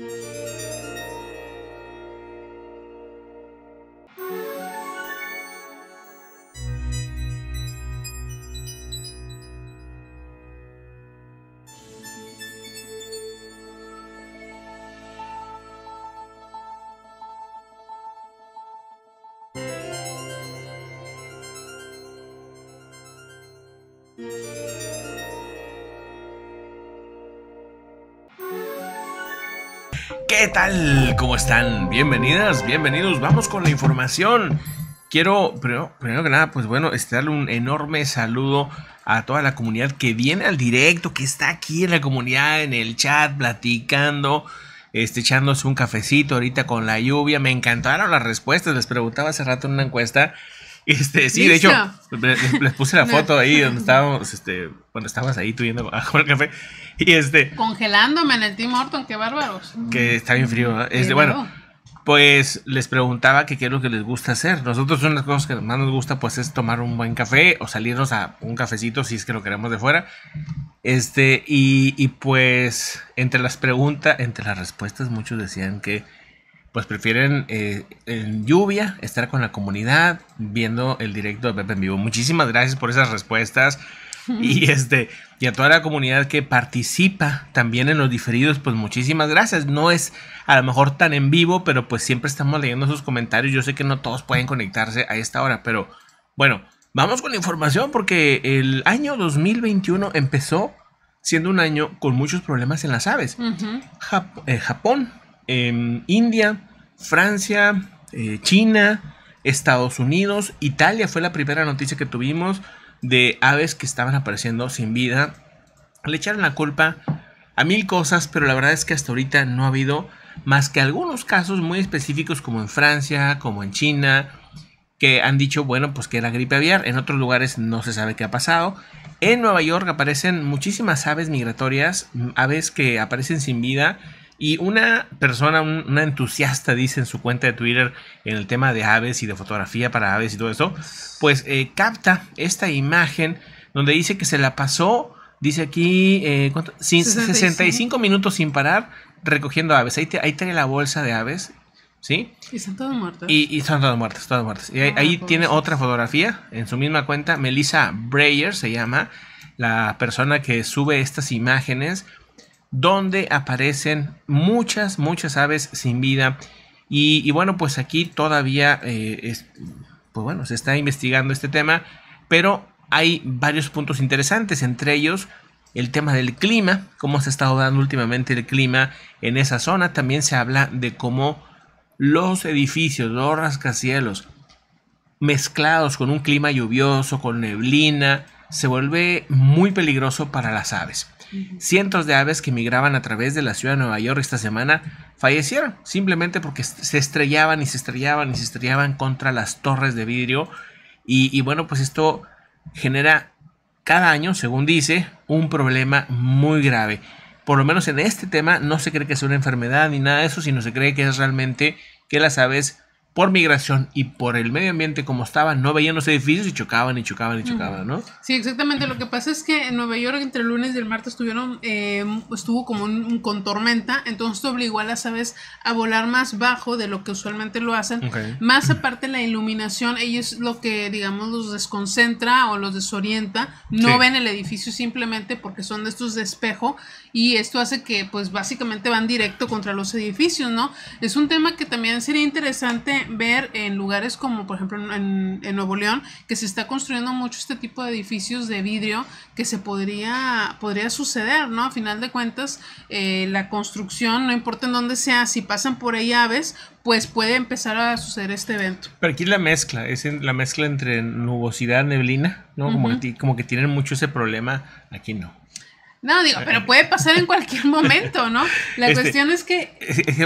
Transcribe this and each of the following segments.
Música ¿Qué tal? ¿Cómo están? Bienvenidas, bienvenidos. Vamos con la información. Quiero, primero, primero que nada, pues bueno, este, darle un enorme saludo a toda la comunidad que viene al directo, que está aquí en la comunidad, en el chat, platicando, este, echándose un cafecito ahorita con la lluvia. Me encantaron las respuestas. Les preguntaba hace rato en una encuesta este, sí, de hecho, les, puse la foto ahí donde estábamos, este, cuando estabas ahí tú yendo a comer café. Y este. Congelándome en el Tim Orton, qué bárbaros. Que está bien frío, Este, bueno. Pues les preguntaba qué es lo que les gusta hacer. Nosotros una de las cosas que más nos gusta pues es tomar un buen café o salirnos a un cafecito si es que lo queremos de fuera. Este, y, y pues entre las preguntas, entre las respuestas muchos decían que pues prefieren eh, en lluvia estar con la comunidad viendo el directo de Pepe en vivo. Muchísimas gracias por esas respuestas. Y este, y a toda la comunidad que participa también en los diferidos, pues muchísimas gracias. No es a lo mejor tan en vivo, pero pues siempre estamos leyendo sus comentarios. Yo sé que no todos pueden conectarse a esta hora, pero bueno, vamos con la información porque el año 2021 empezó siendo un año con muchos problemas en las aves. Eh, Japón, en em, India, Francia, eh, China, Estados Unidos, Italia fue la primera noticia que tuvimos de aves que estaban apareciendo sin vida. Le echaron la culpa a mil cosas, pero la verdad es que hasta ahorita no ha habido más que algunos casos muy específicos como en Francia, como en China, que han dicho, bueno, pues que era gripe aviar. En otros lugares no se sabe qué ha pasado. En Nueva York aparecen muchísimas aves migratorias, aves que aparecen sin vida y una persona, una entusiasta, dice en su cuenta de Twitter en el tema de aves y de fotografía para aves y todo eso, pues eh, capta esta imagen donde dice que se la pasó, dice aquí, eh, 65. minutos sin parar recogiendo aves. Ahí, tiene la bolsa de aves ¿sí? Y están todas muertas. Y, están todas muertas, todas muertas. Y ahí, ah, tiene otra fotografía en su misma cuenta. Melissa Breyer se llama la persona que sube estas imágenes donde aparecen muchas, muchas aves sin vida. Y, bueno, pues aquí todavía, eh, es, pues bueno, se está investigando este tema, pero hay varios puntos interesantes, entre ellos el tema del clima, cómo se ha estado dando últimamente el clima en esa zona. También se habla de cómo los edificios, los rascacielos, mezclados con un clima lluvioso, con neblina, se vuelve muy peligroso para las aves. Cientos de aves que migraban a través de la ciudad de Nueva York esta semana fallecieron simplemente porque se estrellaban y se estrellaban y se estrellaban contra las torres de vidrio. Y, bueno, pues esto genera cada año, según dice, un problema muy grave. Por lo menos en este tema no se cree que sea una enfermedad ni nada de eso, sino se cree que es realmente que las aves por migración y por el medio ambiente como estaban, no veían los edificios y chocaban y chocaban y chocaban, ¿no? Sí, exactamente. Lo que pasa es que en Nueva York entre el lunes y el martes tuvieron, eh, estuvo como un, con tormenta, entonces obligó a las aves a volar más bajo de lo que usualmente lo hacen. Más aparte la iluminación, ellos lo que digamos los desconcentra o los desorienta, no ven el edificio simplemente porque son de estos de espejo y esto hace que pues básicamente van directo contra los edificios, ¿no? Es un tema que también sería interesante ver en lugares como, por ejemplo, en, Nuevo León, que se está construyendo mucho este tipo de edificios de vidrio que se podría, podría suceder, ¿no? A final de cuentas, eh, la construcción, no importa en dónde sea, si pasan por ahí aves, pues puede empezar a suceder este evento. Pero aquí la mezcla, es la mezcla entre nubosidad, neblina, ¿no? como que tienen mucho ese problema, aquí no. No, digo, pero eh, eh. puede pasar en cualquier momento, ¿no? La este, cuestión es que...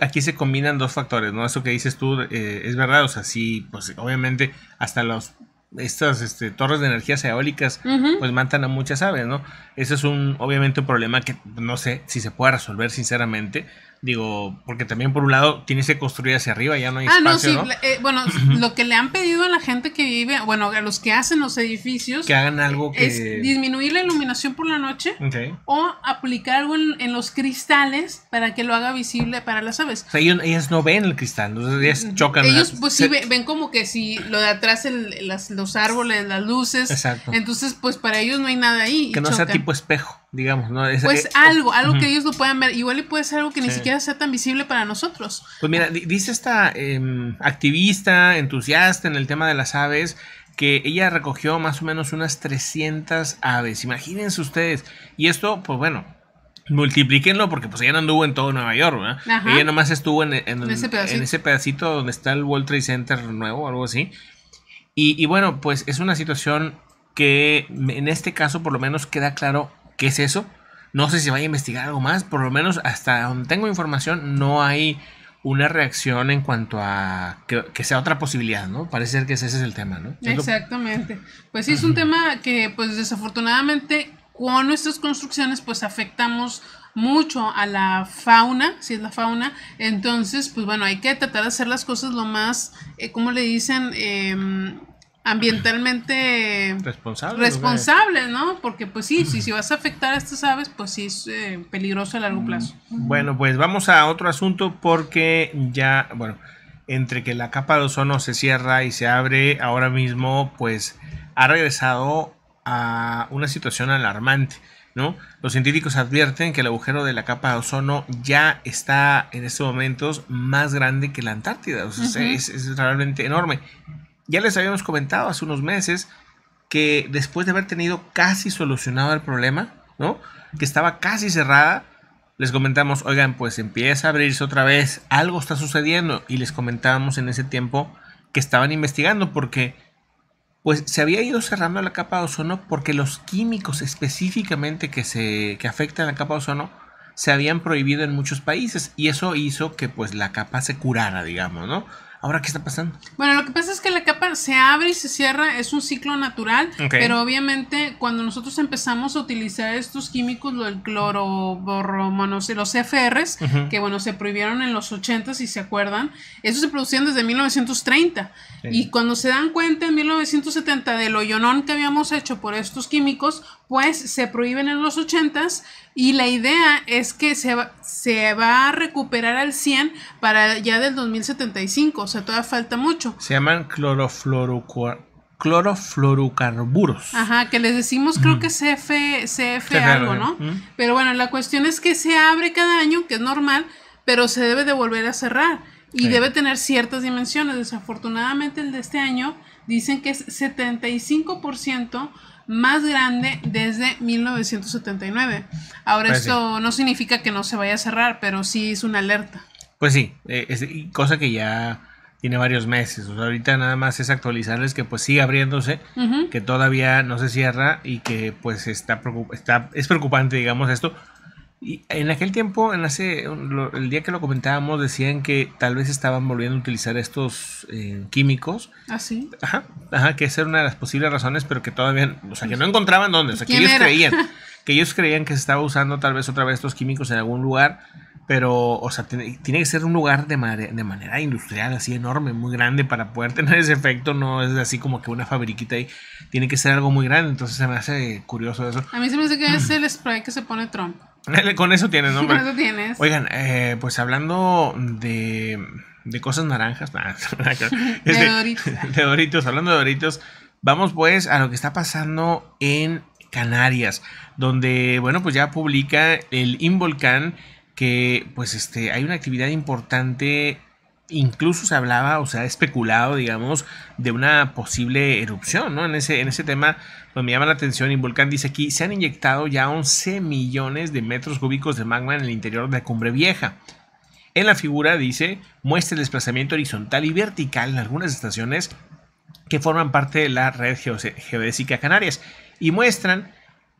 Aquí se combinan dos factores, ¿no? Eso que dices tú eh, es verdad, o sea, sí, pues obviamente hasta los estas este, torres de energías eólicas pues matan a muchas aves, ¿no? Ese es un, obviamente, un problema que no sé si se puede resolver sinceramente, Digo, porque también por un lado tiene que construir hacia arriba, ya no hay ah, no, sí. Eh, bueno, lo que le han pedido a la gente que vive, bueno, a los que hacen los edificios. Que hagan algo que. Es disminuir la iluminación por la noche. O aplicar algo en, los cristales para que lo haga visible para las aves. O sea, ellos, ellas no ven el cristal, entonces ellas chocan. Ellos, pues sí, ven, como que si lo de atrás, los árboles, las luces. Exacto. Entonces, pues para ellos no hay nada ahí. Que no sea tipo espejo, digamos, ¿no? Es, pues eh, algo, algo que ellos lo puedan ver. Igual y puede ser algo que ni siquiera sea tan visible para nosotros. Pues mira, dice esta em, activista, entusiasta en el tema de las aves, que ella recogió más o menos unas 300 aves. Imagínense ustedes. Y esto, pues bueno, multiplíquenlo porque pues ella no anduvo en todo Nueva York, ¿verdad? Ella nomás estuvo en, ese pedacito donde está el World Trade Center nuevo algo así. Y, y, bueno, pues es una situación que en este caso por lo menos queda claro qué es eso, no sé si vaya a investigar algo más, por lo menos hasta donde tengo información no hay una reacción en cuanto a que, sea otra posibilidad, ¿no? Parece ser que ese es el tema, ¿no? Exactamente. Pues sí, es un tema que pues desafortunadamente con nuestras construcciones pues afectamos mucho a la fauna, si es la fauna, entonces pues bueno, hay que tratar de hacer las cosas lo más, eh, como le dicen? Em, ambientalmente responsable, responsables ¿no? Porque pues sí, si, vas a afectar a estas aves, pues sí es eh, peligroso a largo mm. plazo. Bueno, pues vamos a otro asunto porque ya, bueno, entre que la capa de ozono se cierra y se abre, ahora mismo pues ha regresado a una situación alarmante. ¿No? Los científicos advierten que el agujero de la capa de ozono ya está en estos momentos más grande que la Antártida, o sea, es realmente enorme. Ya les habíamos comentado hace unos meses que después de haber tenido casi solucionado el problema, ¿no? Que estaba casi cerrada, les comentamos, oigan, pues empieza a abrirse otra vez, algo está sucediendo. Y les comentábamos en ese tiempo que estaban investigando porque pues se había ido cerrando la capa de ozono porque los químicos específicamente que, se, que afectan la capa de ozono se habían prohibido en muchos países y eso hizo que pues la capa se curara, digamos, ¿no? Ahora, ¿qué está pasando? Bueno, lo que pasa es que la, se abre y se cierra, es un ciclo natural, pero obviamente cuando nosotros empezamos a utilizar estos químicos, el y los CFRs, que bueno, se prohibieron en los 80 si se acuerdan, esos se producían desde 1930. Y cuando se dan cuenta en 1970 del hoyonón que habíamos hecho por estos químicos, pues se prohíben en los 80 y la idea es que se va, se va a recuperar al 100 para ya del 2075, o sea, todavía falta mucho. Se llaman clorofluorocarburos Ajá, que les decimos creo que CF, algo, ¿no? Pero bueno, la cuestión es que se abre cada año, que es normal, pero se debe de volver a cerrar y debe tener ciertas dimensiones. Desafortunadamente el de este año dicen que es 75% más grande desde 1979. Ahora pues esto no significa que no se vaya a cerrar, pero sí es una alerta. Pues sí, eh, es, cosa que ya tiene varios meses. ahorita nada más es actualizarles que pues sigue abriéndose, que todavía no se cierra y que pues está, está es preocupante, digamos, esto, y en aquel tiempo, en el día que lo comentábamos, decían que tal vez estaban volviendo a utilizar estos eh, químicos. ¿Ah, sí? Ajá, ajá, que es una de las posibles razones, pero que todavía, o sea, que no encontraban dónde, o sea, que ellos creían, que ellos creían que se estaba usando tal vez otra vez estos químicos en algún lugar, pero, o sea, tiene, que ser un lugar de, de manera industrial, así enorme, muy grande, para poder tener ese efecto, no es así como que una fabriquita ahí, tiene que ser algo muy grande, entonces se me hace curioso eso. A mí se me hace que es el spray que se pone Trump. Con eso tienes, ¿no? Con eso tienes. Oigan, eh, pues hablando de, cosas naranjas, este, de, doritos. hablando de Doritos, vamos pues a lo que está pasando en Canarias, donde, bueno, pues ya publica el Involcán que pues este, hay una actividad importante incluso se hablaba o sea, ha especulado, digamos, de una posible erupción, ¿no? En ese, en ese tema, pues me llama la atención y Volcán dice aquí, se han inyectado ya 11 millones de metros cúbicos de magma en el interior de la cumbre vieja. En la figura dice, muestra el desplazamiento horizontal y vertical en algunas estaciones que forman parte de la red geodésica Canarias y muestran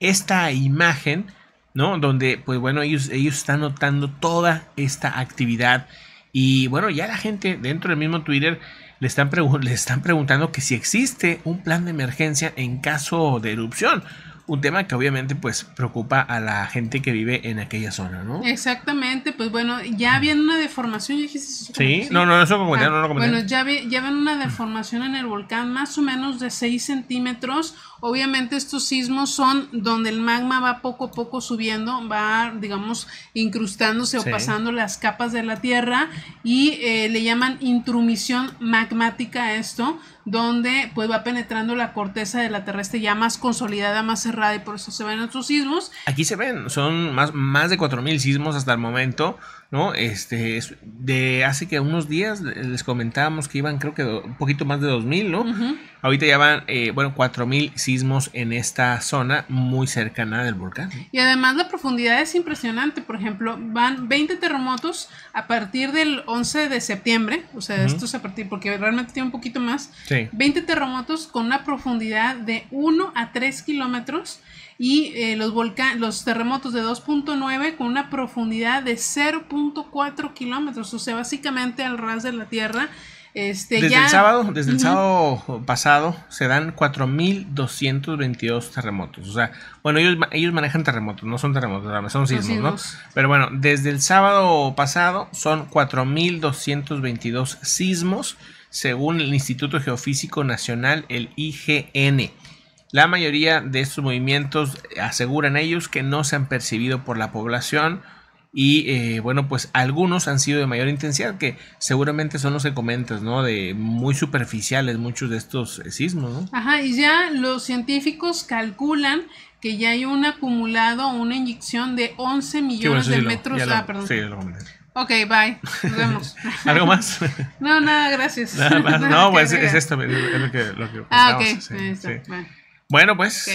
esta imagen, ¿no? Donde, pues bueno, ellos, ellos están notando toda esta actividad y bueno, ya la gente dentro del mismo Twitter le están, le están preguntando que si existe un plan de emergencia en caso de erupción un tema que obviamente pues preocupa a la gente que vive en aquella zona, ¿no? Exactamente, pues bueno, ya habían una deformación, ¿sí? no, no, eso comenté, ah, no lo comenté. Bueno, ya, ven una deformación en el volcán más o menos de 6 centímetros. Obviamente estos sismos son donde el magma va poco a poco subiendo, va, digamos, incrustándose o pasando las capas de la tierra y eh, le llaman intromisión magmática a esto, donde pues va penetrando la corteza de la terrestre ya más consolidada, más cerrada y por eso se ven estos sismos. Aquí se ven, son más, más de 4.000 sismos hasta el momento ¿no? Este, de hace que unos días les comentábamos que iban creo que un poquito más de 2.000, ¿no? Ahorita ya van, eh, bueno, 4.000 sismos en esta zona muy cercana del volcán. Y además la profundidad es impresionante, por ejemplo, van 20 terremotos a partir del 11 de septiembre, o sea, esto es a partir, porque realmente tiene un poquito más, 20 terremotos con una profundidad de 1 a 3 kilómetros y eh, los, los terremotos de 2.9 con una profundidad de 0.4 kilómetros, o sea, básicamente al ras de la Tierra. Este, desde el sábado, desde sábado pasado se dan 4.222 terremotos. O sea, bueno, ellos, ellos manejan terremotos, no son terremotos, son sismos, ¿no? Pero bueno, desde el sábado pasado son 4.222 sismos según el Instituto Geofísico Nacional, el IGN. La mayoría de estos movimientos eh, aseguran ellos que no se han percibido por la población y eh, bueno pues algunos han sido de mayor intensidad que seguramente son los que ¿no? De muy superficiales muchos de estos eh, sismos, ¿no? Ajá, y ya los científicos calculan que ya hay un acumulado, una inyección de 11 millones de metros. Ah, perdón. Sí, Ok, bye. Nos vemos. ¿Algo más? no, nada, gracias. No, pues es, esto es lo que, ah, ok. sí, bueno, pues